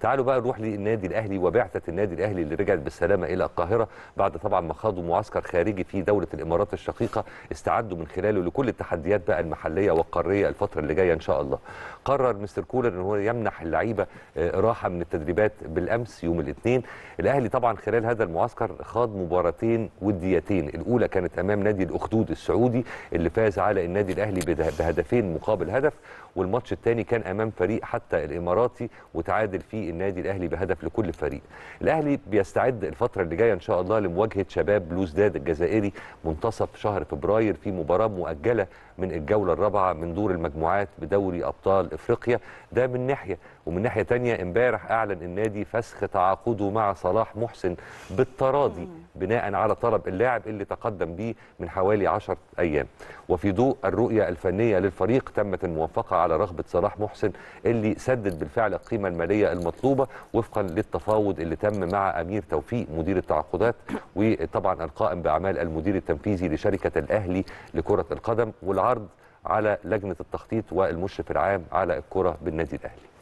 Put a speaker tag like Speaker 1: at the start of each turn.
Speaker 1: تعالوا بقى نروح للنادي الاهلي وبعثه النادي الاهلي اللي رجعت بالسلامه الى القاهره بعد طبعا ما خاضوا معسكر خارجي في دوله الامارات الشقيقه استعدوا من خلاله لكل التحديات بقى المحليه والقاريه الفتره اللي جايه ان شاء الله. قرر مستر كولر ان هو يمنح اللعيبه آه، راحه من التدريبات بالامس يوم الاثنين. الاهلي طبعا خلال هذا المعسكر خاض مباراتين وديتين، الاولى كانت امام نادي الاخدود السعودي اللي فاز على النادي الاهلي بهدفين مقابل هدف والماتش الثاني كان امام فريق حتى الاماراتي وتعادل فيه النادي الاهلي بهدف لكل فريق الاهلي بيستعد الفتره اللي جايه ان شاء الله لمواجهه شباب بلوزداد الجزائري منتصف شهر فبراير في مباراه مؤجله من الجوله الرابعه من دور المجموعات بدوري ابطال افريقيا ده من ناحيه ومن ناحيه ثانيه امبارح اعلن النادي فسخ تعاقده مع صلاح محسن بالتراضي بناء على طلب اللاعب اللي تقدم به من حوالي 10 ايام وفي ضوء الرؤيه الفنيه للفريق تمت الموافقه على رغبه صلاح محسن اللي سدد بالفعل القيمه الماليه المطلوبه وفقا للتفاوض اللي تم مع امير توفيق مدير التعاقدات وطبعا القائم باعمال المدير التنفيذي لشركه الاهلي لكره القدم والعرض على لجنه التخطيط والمشرف العام على الكره بالنادي الاهلي